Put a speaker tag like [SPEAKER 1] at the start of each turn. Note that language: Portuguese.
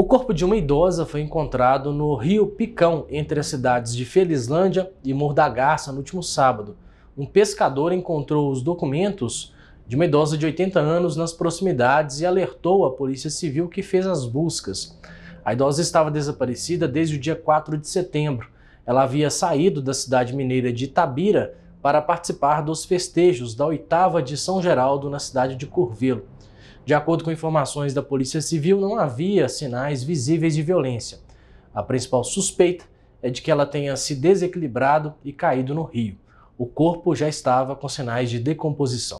[SPEAKER 1] O corpo de uma idosa foi encontrado no rio Picão, entre as cidades de Felizlândia e Mordagaça, no último sábado. Um pescador encontrou os documentos de uma idosa de 80 anos nas proximidades e alertou a Polícia Civil que fez as buscas. A idosa estava desaparecida desde o dia 4 de setembro. Ela havia saído da cidade mineira de Itabira para participar dos festejos da oitava de São Geraldo na cidade de Curvelo. De acordo com informações da Polícia Civil, não havia sinais visíveis de violência. A principal suspeita é de que ela tenha se desequilibrado e caído no rio. O corpo já estava com sinais de decomposição.